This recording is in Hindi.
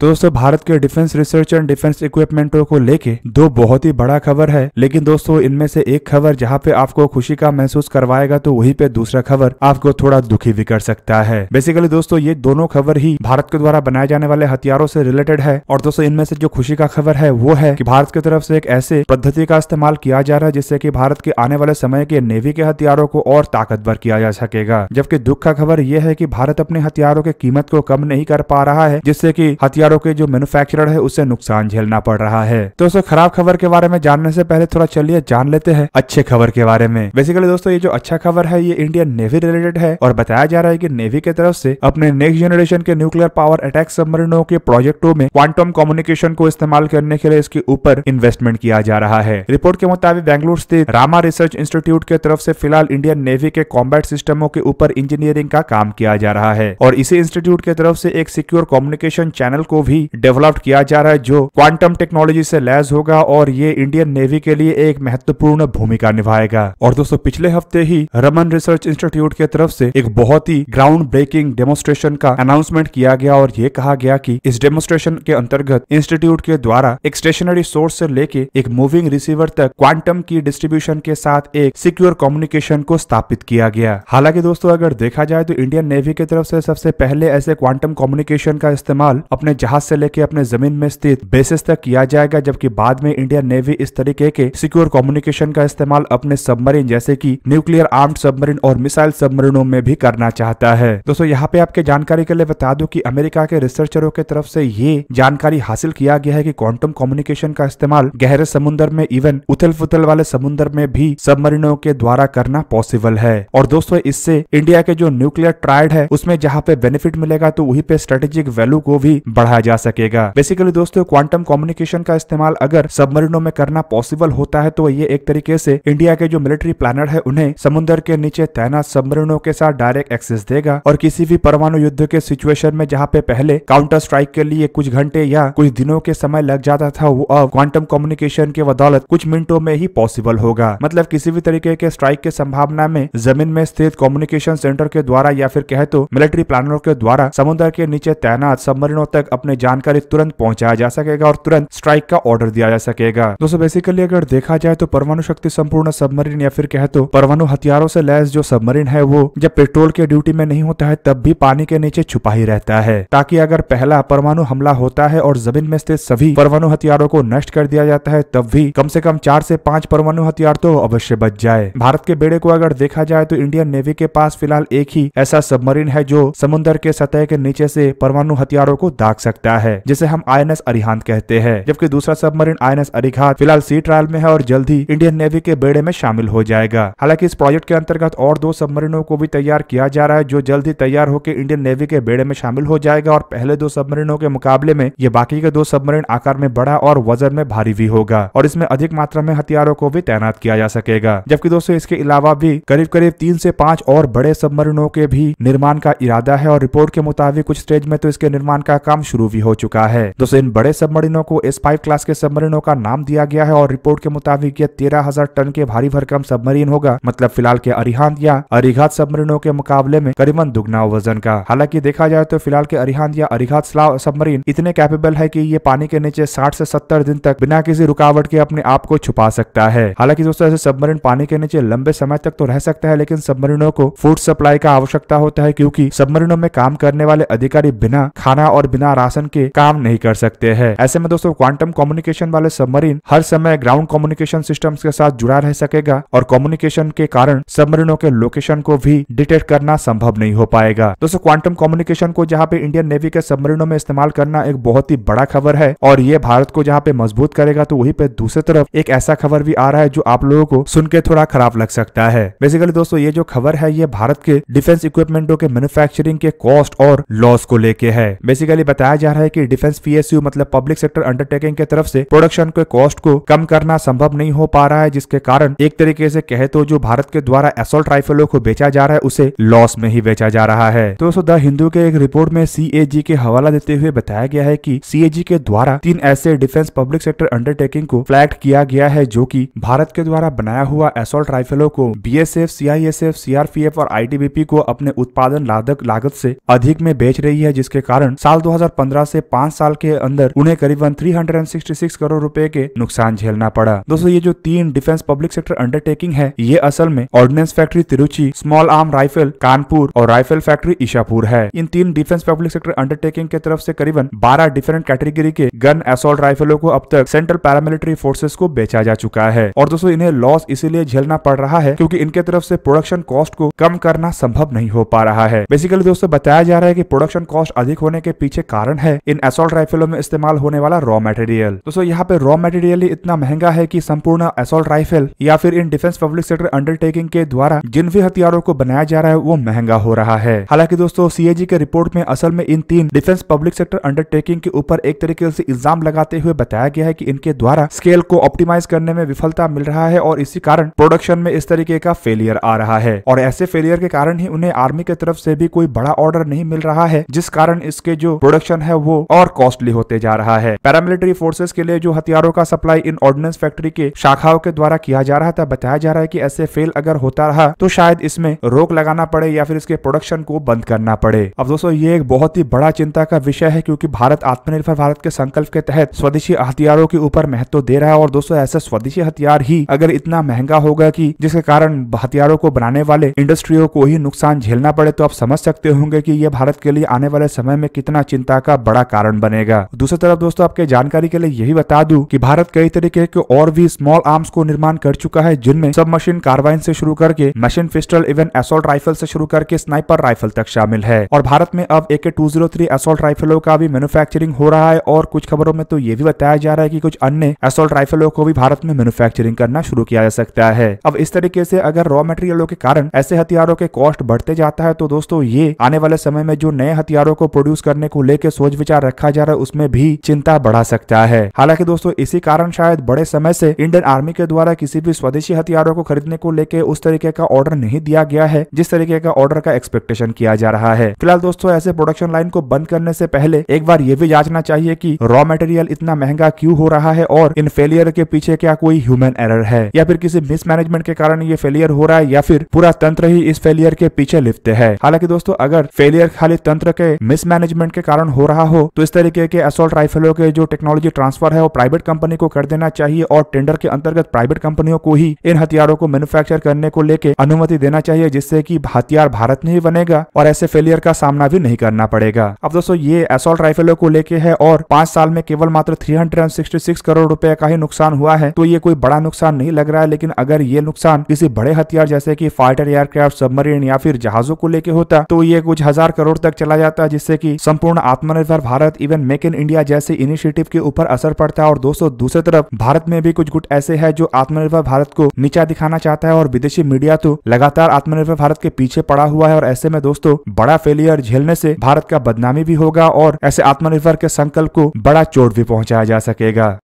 तो दोस्तों भारत के डिफेंस रिसर्च एंड डिफेंस इक्विपमेंटों को लेके दो बहुत ही बड़ा खबर है लेकिन दोस्तों इनमें से एक खबर जहाँ पे आपको खुशी का महसूस करवाएगा तो वहीं पे दूसरा खबर आपको थोड़ा दुखी भी कर सकता है बेसिकली दोस्तों ये दोनों खबर ही भारत के द्वारा बनाए जाने वाले हथियारों से रिलेटेड है और दोस्तों इनमें से जो खुशी का खबर है वो है की भारत की तरफ से एक ऐसे पद्धति का इस्तेमाल किया जा रहा है जिससे की भारत के आने वाले समय के नेवी के हथियारों को और ताकतवर किया जा सकेगा जबकि दुख का खबर यह है की भारत अपने हथियारों की कीमत को कम नहीं कर पा रहा है जिससे की हथियार कारों के जो मैन्युफैक्चरर है उसे नुकसान झेलना पड़ रहा है तो दोस्तों खराब खबर के बारे में जानने से पहले थोड़ा चलिए जान लेते हैं अच्छे खबर के बारे में बेसिकली दोस्तों ये जो अच्छा खबर है ये इंडियन नेवी रिलेटेड है और बताया जा रहा है की नेवी की तरफ से अपने नेक्स्ट जनरेशन के न्यूक्लियर पावर अटैक सबमरीनों के प्रोजेक्टों में क्वांटम कम्युनिकेशन को इस्तेमाल करने के लिए इसके ऊपर इन्वेस्टमेंट किया जा रहा है रिपोर्ट के मुताबिक बेंगलुरु स्थित रामा रिसर्च इंस्टीट्यूट के तरफ से फिलहाल इंडियन नेवी के कॉम्बैट सिस्टमों के ऊपर इंजीनियरिंग का काम किया जा रहा है और इसी इंस्टीट्यूट के तरफ से एक सिक्योर कम्युनिकेशन चैनल को भी डेवलप किया जा रहा है जो क्वांटम टेक्नोलॉजी से लैस होगा और ये इंडियन नेवी के लिए एक महत्वपूर्ण भूमिका निभाएगा और दोस्तों पिछले हफ्ते ही रमन रिसर्च इंस्टीट्यूट के तरफ से एक बहुत ही ग्राउंड ब्रेकिंग डेमोस्ट्रेशन का अनाउंसमेंट किया गया और ये कहा गया की इस डेमोस्ट्रेशन के अंतर्गत इंस्टीट्यूट के द्वारा एक स्टेशनरी सोर्स ऐसी लेके एक मूविंग रिसीवर तक क्वांटम की डिस्ट्रीब्यूशन के साथ एक सिक्योर कम्युनिकेशन को स्थापित किया गया हालांकि दोस्तों अगर देखा जाए तो इंडियन नेवी की तरफ से सबसे पहले ऐसे क्वांटम कम्युनिकेशन का इस्तेमाल अपने जहाज से लेकर अपने जमीन में स्थित बेसिस तक किया जाएगा जबकि बाद में इंडियन नेवी इस तरीके के सिक्योर कम्युनिकेशन का इस्तेमाल अपने सबमरीन जैसे की न्यूक्लियर आर्म्ड सबमरीन और मिसाइल सबमरीनों में भी करना चाहता है दोस्तों यहाँ पे आपके जानकारी के लिए बता दो की अमेरिका के रिसर्चरों के तरफ से ये जानकारी हासिल किया गया है की क्वांटम कम्युनिकेशन का इस्तेमाल गहरे समुद्र में इवन उथल फुथल वाले समुद्र में भी सबमरीनों के द्वारा करना पॉसिबल है और दोस्तों इससे इंडिया के जो न्यूक्लियर ट्राइड है उसमें जहाँ पे बेनिफिट मिलेगा तो वही पे स्ट्रेटेजिक वैल्यू को भी बढ़ाया कहा जा सकेगा बेसिकली दोस्तों क्वांटम कम्युनिकेशन का इस्तेमाल अगर सबमरीनों में करना पॉसिबल होता है तो ये एक तरीके से इंडिया के जो मिलिट्री प्लानर है उन्हें समुद्र के नीचे तैनात सबमरीनों के साथ डायरेक्ट एक्सेस देगा और किसी भी परमाणु युद्ध के सिचुएशन में जहाँ पे पहले काउंटर स्ट्राइक के लिए कुछ घंटे या कुछ दिनों के समय लग जाता था वो अब क्वांटम कम्युनिकेशन के बदौलत कुछ मिनटों में ही पॉसिबल होगा मतलब किसी भी तरीके के स्ट्राइक के संभावना में जमीन में स्थित कम्युनिकेशन सेंटर के द्वारा या फिर कहे तो मिलिट्री प्लानरों के द्वारा समुद्र के नीचे तैनात सबमरीनों तक अपने अपने जानकारी तुरंत पहुंचाया जा सकेगा और तुरंत स्ट्राइक का ऑर्डर दिया जा सकेगा दोस्तों बेसिकली अगर देखा जाए तो परमाणु शक्ति संपूर्ण सबमरीन या फिर कह तो परमाणु हथियारों से लैस जो सबमरीन है वो जब पेट्रोल के ड्यूटी में नहीं होता है तब भी पानी के नीचे छुपा ही रहता है ताकि अगर पहला परमाणु हमला होता है और जमीन में स्थित सभी परमाणु हथियारों को नष्ट कर दिया जाता है तब भी कम से कम चार से पांच परमाणु हथियार तो अवश्य बच जाए भारत के बेड़े को अगर देखा जाए तो इंडियन नेवी के पास फिलहाल एक ही ऐसा सबमरीन है जो समुन्द्र के सतह के नीचे से परमाणु हथियारों को दाग सकता सकता है जिसे हम आई एन एस अरिहांत कहते हैं जबकि दूसरा submarine I N S Arighat फिलहाल सी ट्रायल में है और जल्द ही इंडियन नेवी के बेड़े में शामिल हो जाएगा हालांकि इस प्रोजेक्ट के अंतर्गत और दो सबमरीनों को भी तैयार किया जा रहा है जो जल्द ही तैयार होकर इंडियन नेवी के बेड़े में शामिल हो जाएगा और पहले दो सबमरीनों के मुकाबले में ये बाकी के दो सबमरीन आकार में बड़ा और वजन में भारी भी होगा और इसमें अधिक मात्रा में हथियारों को भी तैनात किया जा सकेगा जबकि दोस्तों इसके अलावा भी करीब करीब तीन से पांच और बड़े सबमरीनों के भी निर्माण का इरादा है और रिपोर्ट के मुताबिक कुछ स्टेज में तो इसके निर्माण का काम शुरू प्रूव भी हो चुका है दोस्तों इन बड़े सबमरीनों को एस फाइव क्लास के सबमरीनों का नाम दिया गया है और रिपोर्ट के मुताबिक ये तेरह हजार टन के भारी भरकम सबमरीन होगा मतलब फिलहाल के अरिहान या अरिघात सबमरीनों के मुकाबले में करीबन दुगना वजन का हालांकि देखा जाए तो फिलहाल के अरिहान या अरिघात सबमरीन इतने कैपेबल है की ये पानी के नीचे साठ ऐसी सत्तर दिन तक बिना किसी रुकावट के अपने आप को छुपा सकता है हालांकि दोस्तों ऐसे सबमरीन पानी के नीचे लंबे समय तक तो रह सकता है लेकिन सबमरीनों को फूड सप्लाई का आवश्यकता होता है क्योंकि सबमरीनों में काम करने वाले अधिकारी बिना खाना और बिना रास्ते शासन के काम नहीं कर सकते हैं ऐसे में दोस्तों क्वांटम कम्युनिकेशन वाले सबमरीन हर समय ग्राउंड कम्युनिकेशन सिस्टम के साथ जुड़ा रह सकेगा और कम्युनिकेशन के कारण सबमरीनों के लोकेशन को भी डिटेक्ट करना संभव नहीं हो पाएगा दोस्तों क्वांटम कम्युनिकेशन को जहाँ पे इंडियन नेवी के सबमरीनों में इस्तेमाल करना एक बहुत ही बड़ा खबर है और ये भारत को जहाँ पे मजबूत करेगा तो वही पे दूसरी तरफ एक ऐसा खबर भी आ रहा है जो आप लोगों को सुन के थोड़ा खराब लग सकता है बेसिकली दोस्तों ये जो खबर है ये भारत के डिफेंस इक्विपमेंटो के मैन्युफैक्चरिंग के कॉस्ट और लॉस को लेके है बेसिकली बताया जा रहा है कि डिफेंस पीएसयू मतलब पब्लिक सेक्टर अंडरटेकिंग के तरफ से प्रोडक्शन के कॉस्ट को कम करना संभव नहीं हो पा रहा है जिसके कारण एक तरीके से कहे तो जो भारत के द्वारा एसोल्ट राइफलों को बेचा जा रहा है उसे लॉस में ही बेचा जा रहा है दोस्तों द हिंदू के एक रिपोर्ट में सी के हवाला देते हुए बताया गया है की सी के द्वारा तीन ऐसे डिफेंस पब्लिक सेक्टर अंडरटेकिंग को फ्लैक्ट किया गया है जो की भारत के द्वारा बनाया हुआ एसोल्ट राइफलों को बीएसएफ, सीआईएसएफ, सीआरपीएफ और आईटीबीपी को अपने उत्पादन लागत लागत से अधिक में बेच रही है जिसके कारण साल 2015 से पांच साल के अंदर उन्हें करीबन 366 करोड़ रुपए के नुकसान झेलना पड़ा दोस्तों ये जो तीन डिफेंस पब्लिक सेक्टर अंडरटेकिंग है ये असल में ordnance factory Tiruchi small arm rifle Kanpur और राइफल फैक्ट्री ईशापुर है इन तीन डिफेंस पब्लिक सेक्टर अंडरटेकिंग के तरफ से करीबन 12 डिफरेंट कैटेगरी के गन असोल्ट राइफलों को अब तक सेंट्रल पैरामिलिट्री फोर्सेस को बेचा जा चुका है और दोस्तों इन्हें लॉस इसीलिए झेलना पड़ रहा है क्योंकि इनके तरफ से प्रोडक्शन कॉस्ट को कम करना संभव नहीं हो पा रहा है बेसिकली दोस्तों बताया जा रहा है की प्रोडक्शन कॉस्ट अधिक होने के पीछे कारण है इन एसोल्ट राइफलों में इस्तेमाल होने वाला रॉ मटेरियल दोस्तों यहाँ पे रॉ मटेरियल ही इतना महंगा है की संपूर्ण एसोल्ट राइफल या फिर इन डिफेंस पब्लिक सेक्टर अंडरटेकिंग के द्वारा जिन भी हथियारों को बनाया जा रहा है वो महंगा हो रहा है हालांकि दोस्तों सीएजी के रिपोर्ट में असल में इन तीन डिफेंस पब्लिक सेक्टर अंडरटेकिंग के ऊपर एक तरीके से इल्जाम लगाते हुए बताया गया है कि इनके द्वारा स्केल को ऑप्टिमाइज करने में विफलता मिल रहा है और इसी कारण प्रोडक्शन में इस तरीके का फेलियर आ रहा है और ऐसे फेलियर के कारण ही उन्हें आर्मी की तरफ से भी कोई बड़ा ऑर्डर नहीं मिल रहा है जिस कारण इसके जो प्रोडक्शन है है वो और कॉस्टली होते जा रहा है पैरामिलिट्री फोर्सेस के लिए जो हथियारों का सप्लाई इन ऑर्डिनेंस फैक्ट्री के शाखाओं के द्वारा किया जा रहा था बताया जा रहा है की ऐसे फेल अगर होता रहा तो शायद इसमें रोक लगाना पड़े या फिर इसके प्रोडक्शन को बंद करना पड़े अब दोस्तों ये एक बहुत ही बड़ा चिंता का विषय है क्योंकि भारत आत्मनिर्भर भारत के संकल्प के तहत स्वदेशी हथियारों के ऊपर महत्व दे रहा है और दोस्तों ऐसे स्वदेशी हथियार ही अगर इतना महंगा होगा कि जिसके कारण हथियारों को बनाने वाले इंडस्ट्रियों को ही नुकसान झेलना पड़े तो आप समझ सकते होंगे कि ये भारत के लिए आने वाले समय में कितना चिंता का बड़ा कारण बनेगा दूसरी तरफ दोस्तों आपके जानकारी के लिए यही बता दू की भारत कई तरीके के और भी स्मॉल आर्म्स को निर्माण कर चुका है जिनमें सब मशीन कार्बाइन से शुरू करके machine pistol even assault rifle से शुरू करके स्नाइपर राइफल तक शामिल है और भारत में अब एके टू जीरो थ्री राइफलों का भी मैन्युफैक्चरिंग हो रहा है और कुछ खबरों में तो ये भी बताया जा रहा है की कुछ अन्य एसोल्ट राइफलों को भी भारत में मैन्युफैक्चरिंग करना शुरू किया जा सकता है अब इस तरीके से अगर रॉ मटेरियलों के कारण ऐसे हथियारों के कॉस्ट बढ़ते जाता है तो दोस्तों ये आने वाले समय में जो नए हथियारों को प्रोड्यूस करने को लेकर सोच विचार रखा जा रहा है उसमें भी चिंता बढ़ा सकता है हालांकि दोस्तों इसी कारण शायद बड़े समय से इंडियन आर्मी के द्वारा किसी भी स्वदेशी हथियारों को खरीदने को लेकर उस तरीके का ऑर्डर नहीं दिया गया है जिस तरीके का ऑर्डर का एक्सपेक्टेशन किया जा रहा है फिलहाल दोस्तों ऐसे प्रोडक्शन लाइन को बंद करने से पहले एक बार ये भी जांचना चाहिए की रॉ मटेरियल इतना महंगा क्यूँ हो रहा है और इन फेलियर के पीछे क्या कोई ह्यूमन एरर है या फिर किसी मिसमैनेजमेंट के कारण ये फेलियर हो रहा है या फिर पूरा तंत्र ही इस फेलियर के पीछे लिपते है हालांकि दोस्तों अगर फेलियर खाली तंत्र के मिसमैनेजमेंट के कारण हो रहा हो तो इस तरीके के असोल्ट राइफलों के जो टेक्नोलॉजी ट्रांसफर है वो प्राइवेट कंपनी को कर देना चाहिए और टेंडर के अंतर्गत प्राइवेट कंपनियों को ही इन हथियारों को मैन्युफैक्चर करने को लेकर अनुमति देना चाहिए जिससे की हथियार भारत में ही बनेगा और ऐसे फेलियर का सामना भी नहीं करना पड़ेगा अब दोस्तों ये असोल्ट राइफलों को लेके है और पांच साल में केवल मात्र थ्री करोड़ रूपए का ही नुकसान हुआ है तो ये कोई बड़ा नुकसान नहीं लग रहा है लेकिन अगर ये नुकसान किसी बड़े हथियार जैसे कि फाइटर एयरक्राफ्ट सबमरीन या फिर जहाजों को लेके होता तो ये कुछ हजार करोड़ तक चला जाता जिससे की संपूर्ण Atmanirbhar Atmanirbhar Bharat even make in India जैसे इनिशिएटिव के ऊपर असर पड़ता है और दोस्तों दूसरी तरफ भारत में भी कुछ गुट ऐसे है जो आत्मनिर्भर भारत को नीचा दिखाना चाहता है और विदेशी मीडिया तो लगातार आत्मनिर्भर भारत के पीछे पड़ा हुआ है और ऐसे में दोस्तों बड़ा फेलियर झेलने से भारत का बदनामी भी होगा और ऐसे आत्मनिर्भर के संकल्प को बड़ा चोट भी पहुंचाया जा सकेगा